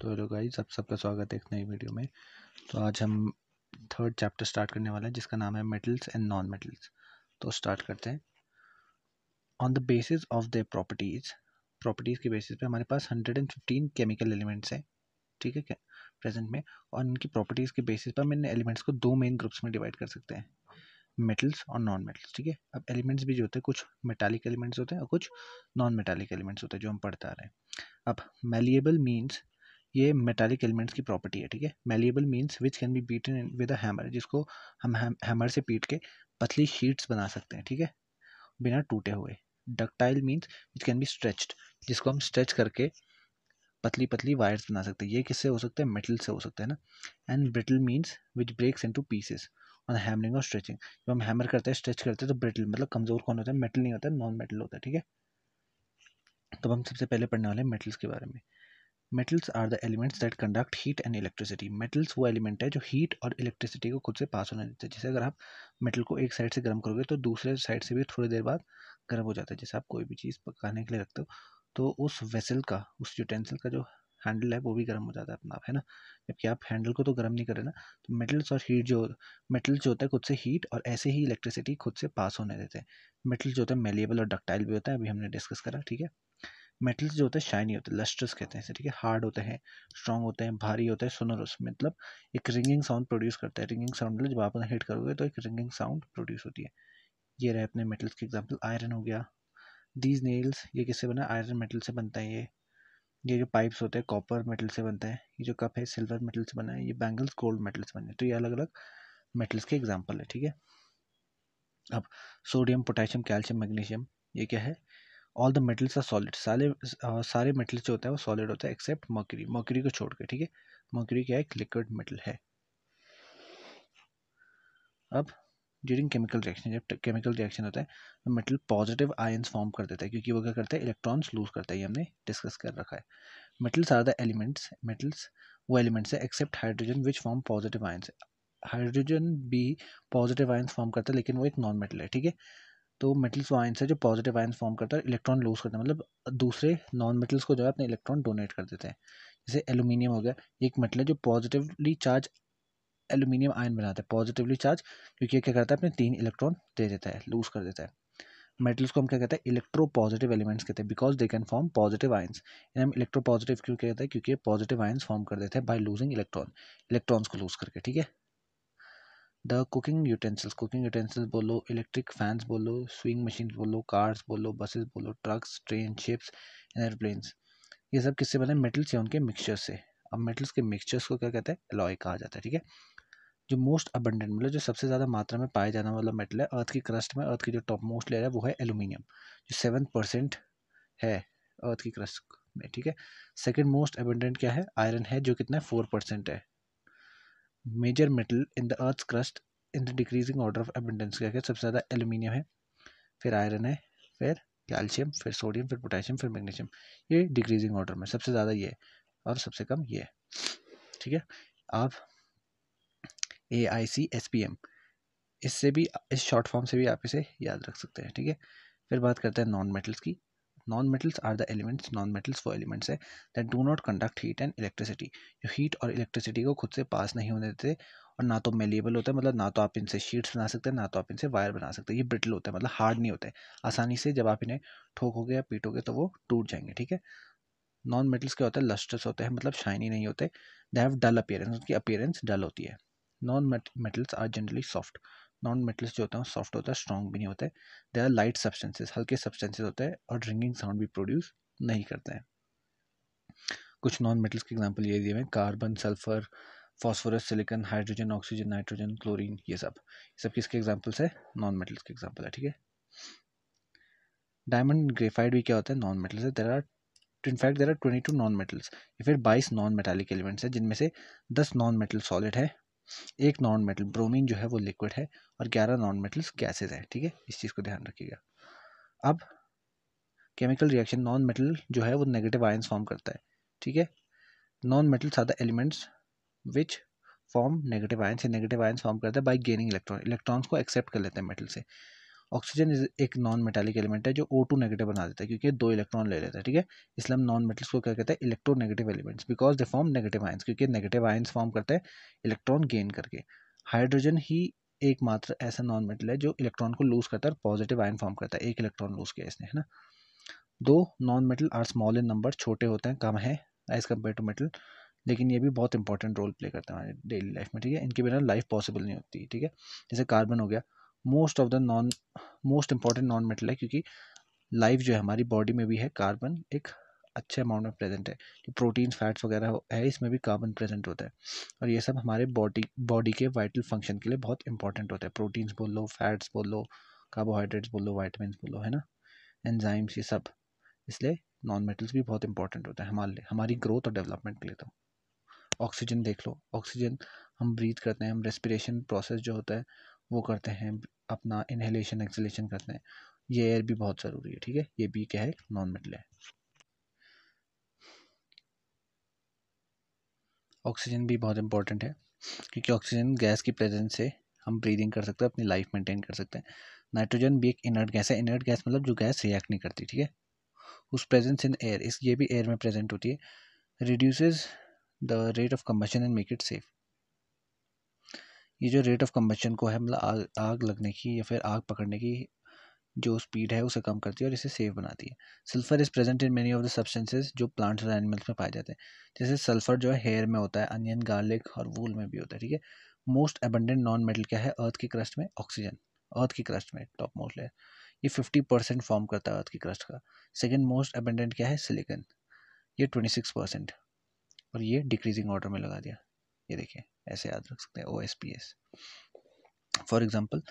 तो hello guys आप सबका स्वागत है एक नई वीडियो में तो आज हम थर्ड चैप्टर स्टार्ट करने वाले हैं जिसका नाम है मेटल्स एंड नॉन मेटल्स तो स्टार्ट करते हैं on the basis of the properties properties के बेसिस पे हमारे पास hundred and fifteen chemical elements हैं ठीक है प्रेजेंट में और इनकी प्रॉपर्टीज़ के बेसिस पर हम इन एलिमेंट्स को दो मेन ग्रुप्स में डिवाइड कर सकते हैं मेटल्स और नॉन मेटल्स ठीक है अब एलिमेंट्स भी जो होते हैं कुछ मेटालिक एलिमेंट्स होते हैं और कुछ नॉन मेटालिक एलिमेंट्स होते हैं जो हम पढ़ते आ रहे हैं अब मेलिएबल मीन्स ये मेटालिक एलिमेंट्स की प्रॉपर्टी है ठीक है malleable means which can be beaten with a hammer जिसको हम हैमर से पीट के पतली शीट्स बना सकते हैं ठीक है बिना टूटे हुए ductile means which can be stretched जिसको हम स्ट्रेच करके पतली पतली वायर्स बना सकते हैं ये किससे हो सकता है मेटल से हो सकता है ना and brittle means which breaks into pieces on hammering और स्ट्रेचिंग जब हम हैमर करते हैं स्ट्रेच करते हैं तो ब्रिटल मतलब कमज़ोर कौन होता है मेटल नहीं होता नॉन मेटल होता है ठीक है तब तो हम सबसे पहले पढ़ने वाले हैं मेटल्स के बारे में metals are the elements that conduct heat and electricity metals वो एलिमेंट है जो हीट और इलेक्ट्रिसिटी को खुद से पास होने देते हैं जैसे अगर आप मेटल को एक साइड से गर्म करोगे तो दूसरे साइड से भी थोड़ी देर बाद गर्म हो जाता है जैसे आप कोई भी चीज़ पकाने के लिए रखते हो तो उस वेसल का उस यूटेंसिल का जो हैंडल है वो भी गर्म हो जाता है अपना आप है ना जबकि आप हैंडल को तो गर्म नहीं करें ना तो मेटल्स और हीट जो मेटल्स जो होता है खुद से हीट और ऐसे ही इलेक्ट्रिसिटी खुद से पास होने देते हैं मेटल जो होता है मेलेबल और डक्टाइल भी होता है अभी हमने डिस्कस करा ठीक है मेटल्स जो होते हैं शाइनी होते हैं लस्ट्रस कहते हैं ठीक है हार्ड होते हैं स्ट्रॉन्ग होते हैं भारी होते हैं सुनर उस मतलब एक रिंगिंग साउंड प्रोड्यूस करता है रिंगिंग साउंड मतलब जब आप हिट करोगे तो एक रिंगिंग साउंड प्रोड्यूस होती है ये रहे अपने मेटल्स के एग्जाम्पल आयरन हो गया दीज नेल्स ये किससे बना आयरन मेटल से बनता है ये ये जो पाइप्स होते हैं कॉपर मेटल से बनता है ये जो कप है सिल्वर मेटल से बना है ये बैंगल्स गोल्ड मेटल से बने तो ये अलग अलग मेटल्स के एग्जाम्पल है ठीक है अब सोडियम पोटेशियम कैल्शियम मैग्नीशियम ये क्या है all the metals are solid सारे सारे मेटल्स जो होते हैं वो सॉलिड होते हैं एक्सेप्ट मकरी मकरी को छोड़ के ठीक है मकरी क्या एक लिक्विड मेटल है अब ड्यूरिंग केमिकल रिएक्शन जब केमिकल रिएक्शन होता है तो मेटल पॉजिटिव आयंस फॉर्म कर देता है क्योंकि वो क्या करता है इलेक्ट्रॉन्स लूज करता है ये हमने डिस्कस कर रखा है metals are the elements metals वो एलिमेंट्स है except hydrogen which form positive ions hydrogen भी पॉजिटिव आयंस फॉर्म करता है लेकिन वो एक नॉन मेटल है ठीक है तो मेटल्स वो आयन से जो पॉजिटिव आयन फॉर्म करता है इलेक्ट्रॉन लूज करता है मतलब दूसरे नॉन मेटल्स को जो है अपने इलेक्ट्रॉन डोनेट कर देते हैं जैसे एलुमिनियम हो गया ये एक मेटल है जो पॉजिटिवली चार्ज एलुमिनियम आयन बनाता है पॉजिटिवली चार्ज क्योंकि क्या करता है अपने तीन इलेक्ट्रॉन दे देता है लूज़ कर देता है मेटल्स को हम क्या कहते हैं इलेक्ट्रो पॉजिटिव एलिमेंट्स कहते हैं because they can form positive ions इन्हें हम इलेक्ट्रो पॉजिटिव क्यों कहते हैं क्योंकि पॉजिटिव आयंस फॉर्म कर देते हैं बाय लूजिंग इलेक्ट्रॉन इलेक्ट्रॉन्स को लूज करके ठीक है the cooking utensils cooking utensils बोलो इलेक्ट्रिक फैंस बोलो स्विंग मशीन बोलो कार्स बोलो बसेस बोलो ट्रक्स ट्रेन शिप्स एयरप्लेन्स ये सब किससे बने मेटल्स या उनके मिक्सचर्स से अब मेटल्स के मिक्सचर्स को क्या कहते हैं एलॉय कहा जाता है ठीक है जो मोस्ट अबंडेंट मतलब जो सबसे ज़्यादा मात्रा में पाया जाने वाला मेटल है अर्थ की क्रस्ट में अर्थ की जो टॉप मोस्ट लेयर है वो है एलुमिनियम जो सेवन परसेंट है अर्थ की क्रस्ट में ठीक है सेकेंड मोस्ट अबंडेंट क्या है आयरन है जो कितना है फोर परसेंट है major metal in the earth crust in the decreasing order of abundance क्या सबसे ज़्यादा एल्यूमिनियम है फिर आयरन है फिर कैल्शियम फिर सोडियम फिर पोटेशियम फिर मैग्नीशियम ये डिक्रीजिंग ऑर्डर में सबसे ज़्यादा ये है और सबसे कम ये है ठीक है आप A I C S P M इससे भी इस शॉर्ट फॉर्म से भी आप इसे याद रख सकते हैं ठीक है फिर बात करते हैं नॉन मेटल्स की non metals are the elements non metals वो एलिमेंट्स है that do not conduct heat and electricity जो हीट और इलेक्ट्रिसिटी को खुद से पास नहीं होने देते और ना तो मेलेबल होता है मतलब ना तो आप इनसे शीट्स बना सकते हैं ना तो आप इनसे वायर बना सकते हैं ये ब्रिटल होता है मतलब हार्ड नहीं होते आसानी से जब आप इन्हें ठोकोगे या पीटोगे तो वो टूट जाएंगे ठीक है नॉन मेटल्स क्या होता है लस्टर्स होते हैं मतलब शाइनी नहीं होते दे हैव डल अपियरेंस उनकी अपियरेंस डल होती है non metals are generally soft non metals जो होते हैं सॉफ्ट होता है स्ट्रॉन्ग भी नहीं होते दे आर लाइट सब्सटेंसेस हल्के सब्सटेंसेस होते हैं और ड्रिंकिंग साउंड भी प्रोड्यूस नहीं करते हैं कुछ नॉन मेटल्स के एग्जाम्पल ये दिए हुए हैं carbon sulphur phosphorus silicon hydrogen oxygen nitrogen chlorine ये सब ये सब किसके एग्जाम्पल्स है नॉन मेटल्स के एग्जाम्पल है ठीक है डायमंड ग्रेफाइड भी क्या होता है नॉन मेटल्स है there are in fact there are twenty two non metals या फिर बाईस नॉन मेटालिक एलिमेंट्स हैं जिनमें से दस नॉन मेटल सॉलिड है एक नॉन मेटल ब्रोमीन जो है वो लिक्विड है और ग्यारह नॉन मेटल्स गैसेज हैं ठीक है इस चीज़ को ध्यान रखिएगा अब केमिकल रिएक्शन नॉन मेटल जो है वो नेगेटिव आयंस फॉर्म करता है ठीक है non metals are the elements which form negative ion से नेगेटिव आयन फॉर्म करता है बाई गेनिंग इलेक्ट्रॉन इलेक्ट्रॉन्स को एक्सेप्ट कर लेते हैं मेटल से ऑक्सीजन इज एक नॉन मेटालिक एलिमेंट है जो ओ टू नेगेटिव बना देता है क्योंकि दो इलेक्ट्रॉन ले लेता है ठीक है इसलिए हम नॉन मेटल्स को क्या कहते हैं electronegative elements because they form negative ions क्योंकि नेगेटिव आयंस फॉर्म करते हैं इलेक्ट्रॉन गेन करके हाइड्रोजन ही एकमात्र ऐसा नॉन मेटल है जो इलेक्ट्रॉन को लूज करता है और पॉजिटिव आयन फॉर्म करता है एक इलेक्ट्रॉन लूज किया इसने है ना दो non metal are small in number छोटे होते हैं कम है एज कम्पेयर टू मेटल लेकिन ये भी बहुत इंपॉर्टेंट रोल प्ले करते हैं हमारे डेली लाइफ में ठीक है इनके बिना लाइफ पॉसिबल नहीं होती ठीक है जैसे कार्बन हो गया most of the non most important non metal है क्योंकि लाइफ जो है हमारी बॉडी में भी है कार्बन एक अच्छे अमाउंट में प्रेजेंट है जो प्रोटीन फैट्स वगैरह है इसमें भी कार्बन प्रेजेंट होता है और ये सब हमारे बॉडी बॉडी के वाइटल फंक्शन के लिए बहुत इंपॉर्टेंट होता है प्रोटीन्स बोल लो फैट्स बोल लो कार्बोहाइड्रेट्स बोल लो वाइटमिन बोल लो है ना एनजाइम्स ये सब इसलिए नॉन मेटल्स भी बहुत इंपॉर्टेंट होता है हमारे लिए हमारी ग्रोथ और डेवलपमेंट के लिए तो ऑक्सीजन देख लो ऑक्सीजन हम ब्रीथ करते हैं हम रेस्पिरेशन प्रोसेस जो होता है वो करते हैं अपना इन्हेलेशन एक्सलेशन करते हैं ये एयर भी बहुत ज़रूरी है ठीक है ये भी क्या है नॉन मेटल है ऑक्सीजन भी बहुत इंपॉर्टेंट है क्योंकि ऑक्सीजन गैस की प्रेजेंस से हम ब्रीदिंग कर सकते हैं अपनी लाइफ मेंटेन कर सकते हैं नाइट्रोजन भी एक इनर्ट गैस है इनर्ट गैस मतलब जो गैस रिएक्ट नहीं करती ठीक है उस प्रेजेंस इन एयर इस ये भी एयर में प्रेजेंट होती है reduces the rate of combustion and make it safe ये जो रेट ऑफ कम्बशन को है मतलब आग आग लगने की या फिर आग पकड़ने की जो स्पीड है उसे कम करती है और इसे सेफ बनाती है sulphur is present in many of the substances जो प्लांट्स और एनिमल्स में पाए जाते हैं जैसे सल्फ़र जो है हेयर में होता है अनियन गार्लिक और वूल में भी होता है ठीक है मोस्ट एबंडेंट नॉन मेटल क्या है अर्थ की क्रस्ट में ऑक्सीजन अर्थ की क्रस्ट में टॉप मोस्ट लेयर ये फिफ्टी परसेंट फॉर्म करता है अर्थ की क्रस्ट का सेकेंड मोस्ट एबंडेंट क्या है सिलिकन ये ट्वेंटी सिक्स परसेंट और ये डिक्रीजिंग ऑर्डर में लगा दिया ये देखें ऐसे याद रख सकते हैं O S P S for example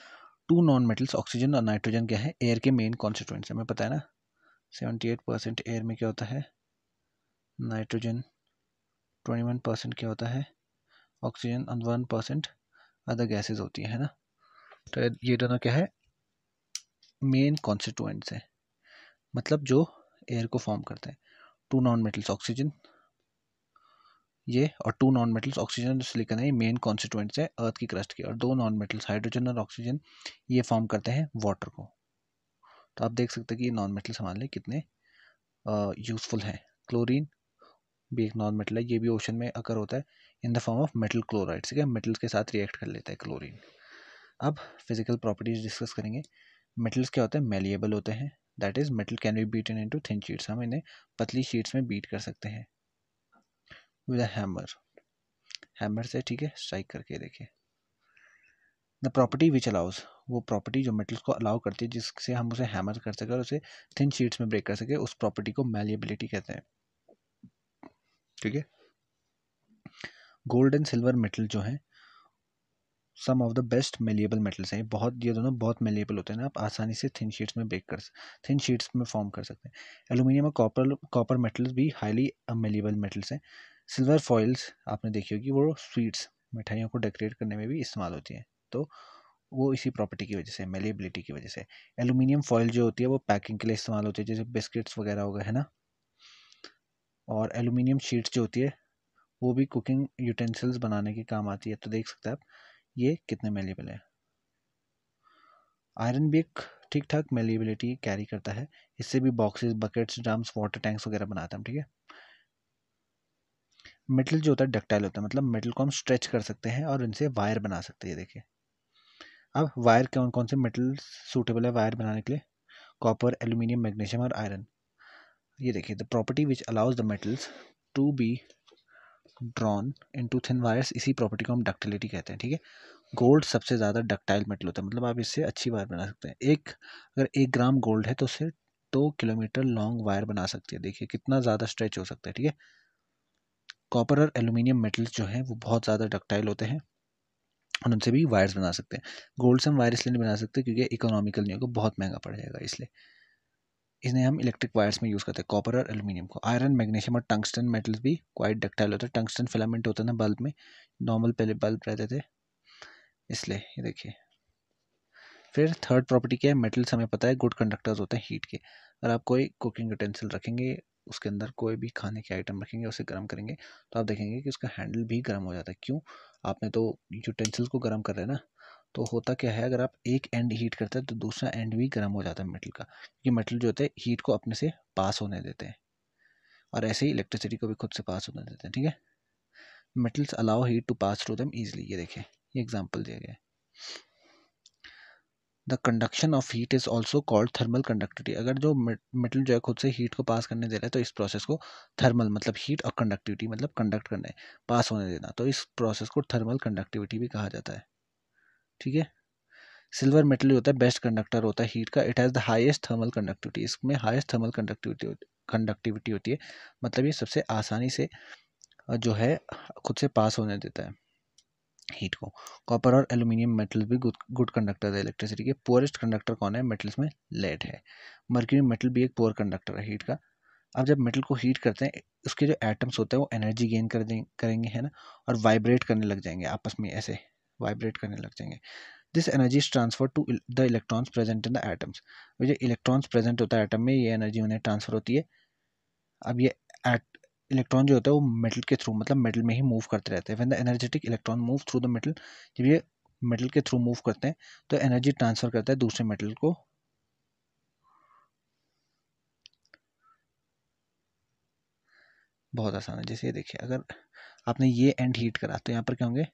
two non metals oxygen और नाइट्रोजन क्या है एयर के मेन हैं हमें पता है ना सेवेंटी एट परसेंट एयर में क्या होता है नाइट्रोजन ट्वेंटी वन परसेंट क्या होता है ऑक्सीजन और वन परसेंट अदर गैसेज होती हैं है ना तो ये दोनों क्या है मेन कॉन्स्टिटेंट्स हैं मतलब जो एयर को फॉर्म करते हैं टू नॉन मेटल्स ऑक्सीजन ये और टू नॉन मेटल्स ऑक्सीजन और सिलिकन है ये मेन कॉन्स्टिट्यूंट्स है अर्थ की क्रस्ट के और दो नॉन मेटल्स हाइड्रोजन और ऑक्सीजन ये फॉर्म करते हैं वाटर को तो आप देख सकते हैं कि ये नॉन मेटल्स हमारे लिए कितने यूज़फुल हैं क्लोरीन भी एक नॉन मेटल है ये भी ओशन में अकर होता है in the form of metal chloride ठीक है मेटल्स के साथ रिएक्ट कर लेता है क्लोरीन अब फिजिकल प्रॉपर्टीज डिस्कस करेंगे मेटल्स क्या होते हैं मेलिएबल होते हैं that is metal can be beaten into thin sheets हम इन्हें पतली शीट्स में बीट कर सकते हैं विद हैमर हैमर से ठीक है स्ट्राइक करके देखिए द प्रॉपर्टी विच अलाउज वो प्रॉपर्टी जो मेटल्स को अलाउ करती है जिससे हम उसे हैमर कर सके और उसे थिन शीट्स में ब्रेक कर सके उस प्रॉपर्टी को मेलियबिलिटी कहते हैं ठीक है गोल्ड एंड सिल्वर मेटल जो हैं some of the best malleable metals हैं बहुत ये दोनों बहुत मेलिएबल होते हैं ना आप आसानी से थिन शीट्स में ब्रेक कर थिन शीट्स में फॉर्म कर सकते हैं एलुमिनियम और कॉपर कॉपर मेटल्स भी हाईली मेलेबल मेटल्स हैं सिल्वर फॉइल्स आपने देखी होगी वो स्वीट्स मिठाइयों को डेकोरेट करने में भी इस्तेमाल होती हैं तो वो इसी प्रॉपर्टी की वजह से मेलेबिलिटी की वजह से एलुमिनियम फॉइल जो होती है वो पैकिंग के लिए इस्तेमाल होती है जैसे बिस्किट्स वगैरह हो गए है ना और एलुमिनियम शीट्स जो होती है वो भी कुकिंग यूटेंसिल्स बनाने के काम आती है तो देख सकते हैं आप ये कितने मेलेबल है आयरन भी एक ठीक ठाक मेलेबिलिटी कैरी करता है इससे भी boxes buckets drums water tanks वगैरह बनाते हैं ठीक है मेटल जो होता है डक्टाइल होता है मतलब मेटल को हम स्ट्रेच कर सकते हैं और इनसे वायर बना सकते हैं ये देखिए अब वायर कौन कौन से मेटल सूटेबल है वायर बनाने के लिए कॉपर एल्यूमिनियम मैग्नीशियम और आयरन ये देखिए the property which allows the metals to be drawn into thin wires इसी प्रॉपर्टी को हम डक्टिलिटी कहते हैं ठीक है गोल्ड सबसे ज़्यादा डक्टाइल मेटल होता है मतलब आप इससे अच्छी वायर बना सकते हैं एक अगर एक ग्राम गोल्ड है तो उससे दो किलोमीटर लॉन्ग वायर बना सकती है देखिए कितना ज़्यादा स्ट्रेच हो सकता है ठीक है कॉपर और एलुमिनियम मेटल्स जो हैं वो बहुत ज़्यादा डक्टाइल होते हैं और उनसे भी वायर्स बना सकते हैं गोल्ड से हम वायर इसलिए नहीं बना सकते क्योंकि इकोनॉमिकल नहीं होगा बहुत महंगा पड़ जाएगा इसलिए इसने हम इलेक्ट्रिक वायर्स में यूज़ करते हैं कॉपर और एलुमिनियम को आयरन मैग्नीशियम और टंगस्टन मेटल्स भी क्वाइट डक्टाइल होते हैं टंगस्टन फिलामेंट होता था ना बल्ब में नॉर्मल पहले बल्ब रहते थे इसलिए ये देखिए फिर थर्ड प्रॉपर्टी क्या है मेटल्स हमें पता है गुड कंडक्टर्स होते हैं हीट के अगर आप कोई कुकिंग यूटेंसिल रखेंगे उसके अंदर कोई भी खाने के आइटम रखेंगे उसे गर्म करेंगे तो आप देखेंगे कि उसका हैंडल भी गर्म हो जाता है क्यों आपने तो यूटेंसिल्स को गर्म कर रहे हैं ना तो होता क्या है अगर आप एक एंड हीट करते हैं तो दूसरा एंड भी गर्म हो जाता है मेटल का क्योंकि मेटल जो होते हैं हीट को अपने से पास होने देते हैं और ऐसे ही इलेक्ट्रिसिटी को भी खुद से पास होने देते हैं ठीक है metals allow heat to pass through them easily ये देखें ये एग्जाम्पल दिया गया है the conduction of heat is also called thermal conductivity अगर जो मेटल जो है खुद से हीट को पास करने दे रहा है तो इस प्रोसेस को थर्मल मतलब हीट और कंडक्टिविटी मतलब कंडक्ट करने पास होने देना तो इस प्रोसेस को थर्मल कंडक्टिविटी भी कहा जाता है ठीक है सिल्वर मेटल जो होता है बेस्ट कंडक्टर होता है हीट का it has the highest thermal conductivity इसमें हाइस्ट थर्मल कंडक्टिविटी कंडक्टिविटी होती है मतलब ये सबसे आसानी से जो है खुद से पास होने देता है हीट को कॉपर और एल्यूमिनियम मेटल भी गुड कंडक्टर है इलेक्ट्रिसिटी के पोअरेस्ट कंडक्टर कौन है मेटल्स में लेड है मर्क्यूरी मेटल भी एक पोअर कंडक्टर है हीट का अब जब मेटल को हीट करते हैं उसके जो एटम्स होते हैं वो एनर्जी गेन कर दें करेंगे है ना और वाइब्रेट करने लग जाएंगे आपस में ऐसे वाइब्रेट करने लग जाएंगे this energy is transfer to the electrons present in the atoms जो इलेक्ट्रॉन्स प्रेजेंट होता है एटम में ये एनर्जी उन्हें ट्रांसफर होती है अब ये एट इलेक्ट्रॉन जो होता है वो मेटल के थ्रू मतलब मेटल में ही मूव करते रहते हैं when the energetic electron move through the metal जब ये मेटल के थ्रू मूव करते हैं तो एनर्जी ट्रांसफर करता है दूसरे मेटल को बहुत आसान है जैसे ये देखिए अगर आपने ये एंड हीट करा तो यहाँ पर क्या होंगे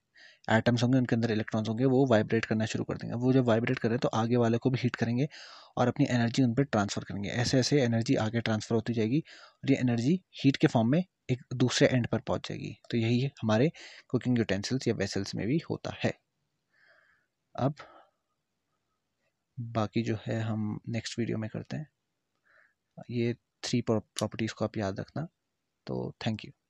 एटम्स होंगे उनके अंदर इलेक्ट्रॉन्स होंगे वो वाइब्रेट करना शुरू कर देंगे वो जब वाइब्रेट करें तो आगे वाले को भी हीट करेंगे और अपनी एनर्जी उन पर ट्रांसफ़र करेंगे ऐसे ऐसे एनर्जी आगे ट्रांसफ़र होती जाएगी और ये एनर्जी हीट के फॉर्म में एक दूसरे एंड पर पहुंच जाएगी तो यही हमारे कुकिंग यूटेंसिल्स या वेसल्स में भी होता है अब बाकी जो है हम नेक्स्ट वीडियो में करते हैं ये थ्री प्रॉपर्टीज़ को आप याद रखना तो थैंक यू